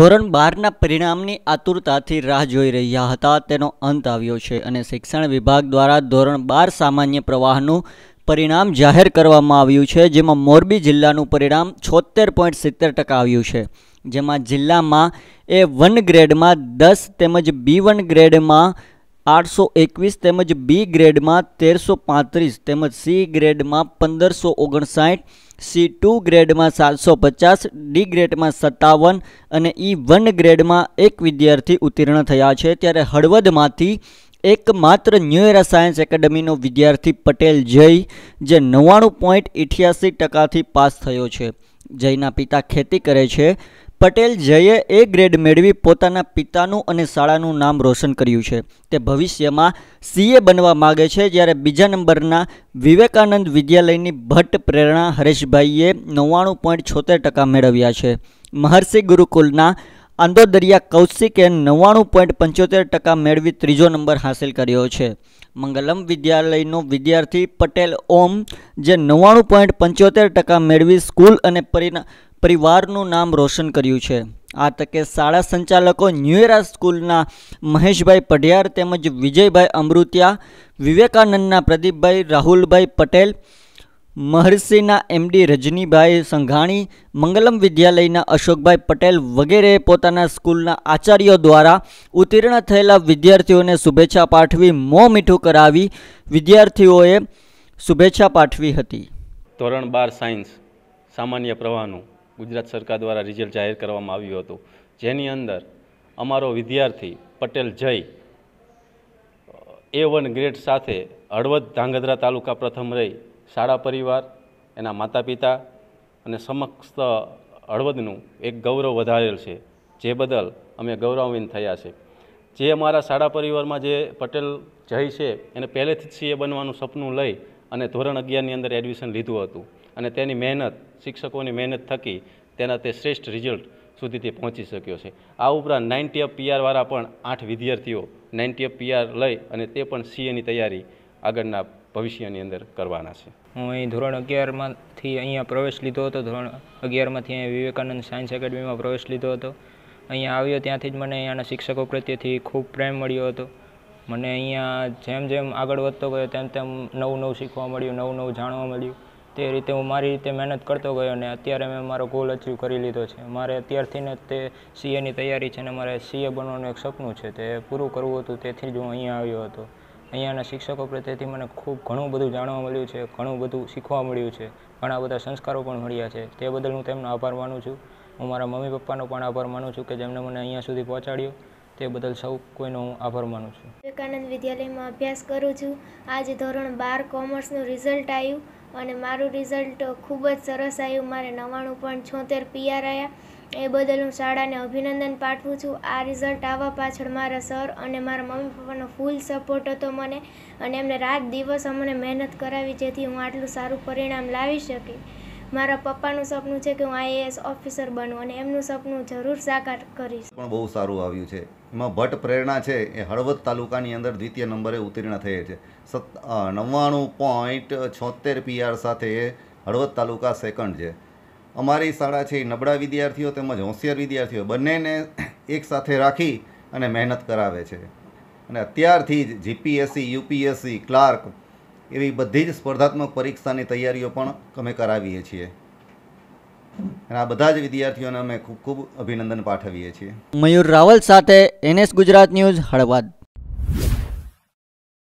ધોરણ બારના પરિણામની આતુરતાથી રાહ જોઈ રહ્યા હતા તેનો અંત આવ્યો છે અને શિક્ષણ વિભાગ દ્વારા ધોરણ બાર સામાન્ય પ્રવાહનું પરિણામ જાહેર કરવામાં આવ્યું છે જેમાં મોરબી જિલ્લાનું પરિણામ છોતેર પોઈન્ટ સિત્તેર ટકા આવ્યું છે જેમાં જિલ્લામાં એ વન ગ્રેડમાં દસ તેમજ બી વન ગ્રેડમાં આઠસો એકવીસ તેમજ બી ગ્રેડમાં તેરસો પાંત્રીસ તેમજ સી ગ્રેડમાં પંદરસો ઓગણસાઠ સી ટુ ગ્રેડમાં સાતસો પચાસ ડી ગ્રેડમાં સત્તાવન અને ઈ e વન ગ્રેડમાં એક વિદ્યાર્થી ઉત્તીર્ણ થયા છે ત્યારે હળવદમાંથી એકમાત્ર ન્યુએરા સાયન્સ એકેડમીનો વિદ્યાર્થી પટેલ જય જે નવ્વાણું પોઈન્ટ ઇઠ્યાસી ટકાથી પાસ થયો છે જયના પિતા ખેતી કરે છે પટેલ જયે એ ગ્રેડ મેળવી પોતાના પિતાનું અને શાળાનું નામ રોશન કર્યું છે તે ભવિષ્યમાં સીએ બનવા માગે છે જ્યારે બીજા નંબરના વિવેકાનંદ વિદ્યાલયની ભટ્ટ પ્રેરણા હરેશભાઈએ નવ્વાણું પોઈન્ટ છોતેર ટકા મેળવ્યા છે મહર્ષિ ગુરુકુલના આંદોદરિયા કૌશિકે નવ્વાણું પોઈન્ટ પંચોતેર ટકા મેળવી ત્રીજો નંબર હાંસિલ કર્યો છે મંગલમ વિદ્યાલયનો વિદ્યાર્થી પટેલ ઓમ જે નવ્વાણું પોઈન્ટ પંચોતેર ટકા મેળવી સ્કૂલ અને પરિણામ પરિવારનું નામ રોશન કર્યું છે આ તકે શાળા સંચાલકો ન્યુએરા સ્કૂલના મહેશભાઈ પઢિયાર તેમજ વિજયભાઈ અમૃત્યા વિવેકાનંદના પ્રદીપભાઈ રાહુલભાઈ પટેલ મહર્ષિના એમડી રજનીભાઈ સંઘાણી મંગલમ વિદ્યાલયના અશોકભાઈ પટેલ વગેરેએ પોતાના સ્કૂલના આચાર્યો દ્વારા ઉત્તીર્ણ થયેલા વિદ્યાર્થીઓને શુભેચ્છા પાઠવી મોં મીઠું કરાવી વિદ્યાર્થીઓએ શુભેચ્છા પાઠવી હતી ધોરણ બાર સાયન્સ સામાન્ય પ્રવાહનું ગુજરાત સરકાર દ્વારા રિઝલ્ટ જાહેર કરવામાં આવ્યું હતું જેની અંદર અમારો વિદ્યાર્થી પટેલ જય એ વન ગ્રેડ સાથે હળવદ ધાંગધ્રા તાલુકા પ્રથમ રહી શાળા પરિવાર એના માતા પિતા અને સમક્ષ હળવદનું એક ગૌરવ વધારેલ છે જે બદલ અમે ગૌરવાન્વિત થયા છે જે અમારા શાળા પરિવારમાં જે પટેલ જય છે એને પહેલેથી જ સીએ બનવાનું સપનું લઈ અને ધોરણ અગિયારની અંદર એડમિશન લીધું હતું અને તેની મહેનત શિક્ષકોની મહેનત થકી તેના તે શ્રેષ્ઠ રિઝલ્ટ સુધી તે પહોંચી શક્યો છે આ ઉપરાંત નાઇન્ટી એફ પીઆરવાળા પણ આઠ વિદ્યાર્થીઓ નાઇન્ટી એફ પીઆર લઈ અને તે પણ સીએની તૈયારી આગળના ભવિષ્યની અંદર કરવાના છે હું અહીં ધોરણ અગિયારમાંથી અહીંયા પ્રવેશ લીધો હતો ધોરણ અગિયારમાંથી અહીંયા વિવેકાનંદ સાયન્સ એકેડમીમાં પ્રવેશ લીધો હતો અહીંયા આવ્યો ત્યાંથી જ મને અહીંયાના શિક્ષકો પ્રત્યેથી ખૂબ પ્રેમ મળ્યો હતો મને અહીંયા જેમ જેમ આગળ વધતો ગયો તેમ તેમ નવું નવું શીખવા મળ્યું નવું નવું જાણવા મળ્યું તે રીતે હું મારી રીતે મહેનત કરતો ગયો અને અત્યારે મેં મારો ગોલ અચીવ કરી લીધો છે મારે અત્યારથી અત્યારથીને તે સીએની તૈયારી છે ને મારે સીએ બનવાનું એક સપનું છે તે પૂરું કરવું હતું તેથી જ હું અહીંયા આવ્યો હતો અહીંયાના શિક્ષકો પ્રત્યેથી મને ખૂબ ઘણું બધું જાણવા મળ્યું છે ઘણું બધું શીખવા મળ્યું છે ઘણા બધા સંસ્કારો પણ મળ્યા છે તે બદલ હું તેમનો આભાર માનું છું હું મારા મમ્મી પપ્પાનો પણ આભાર માનું છું કે જેમણે મને અહીંયા સુધી પહોંચાડ્યો તે બદલ સૌ કોઈનો હું આભાર માનું છું વિવેકાનંદ વિદ્યાલયમાં અભ્યાસ કરું છું આજે ધોરણ બાર કોમર્સનું રિઝલ્ટ આવ્યું અને મારું રિઝલ્ટ ખૂબ જ સરસ આવ્યું મારે નવ્વાણું પોઈન્ટ છોતેર પીઆર આવ્યા એ બદલ હું શાળાને અભિનંદન પાઠવું છું આ રિઝલ્ટ આવવા પાછળ મારા સર અને મારા મમ્મી પપ્પાનો ફૂલ સપોર્ટ હતો મને અને એમને રાત દિવસ અમને મહેનત કરાવી જેથી હું આટલું સારું પરિણામ લાવી શકી મારા પપ્પાનું સપનું છે કે હું આઈએએસ ઓફિસર બનું અને એમનું સપનું જરૂર સાકાર કરીશ પણ બહુ સારું આવ્યું છે એમાં ભટ્ટ પ્રેરણા છે એ હળવદ તાલુકાની અંદર દ્વિતીય નંબરે ઉત્તીર્ણ થયે છે સત નવ્વાણું પોઈન્ટ છોતેર પીઆર સાથે હળવદ તાલુકા સેકન્ડ છે અમારી શાળા છે નબળા વિદ્યાર્થીઓ તેમજ હોશિયાર વિદ્યાર્થીઓ બંનેને એક સાથે રાખી અને મહેનત કરાવે છે અને અત્યારથી જ જીપીએસસી યુપીએસસી ક્લાર્ક એવી બધી જ સ્પર્ધાત્મક પરીક્ષાની તૈયારીઓ પણ અમે કરાવીએ છીએ અને આ બધા જ વિદ્યાર્થીઓને અમે ખૂબ ખૂબ અભિનંદન પાઠવીએ છીએ મયુર રાવલ સાથે એનએસ ગુજરાત ન્યૂઝ હળવદ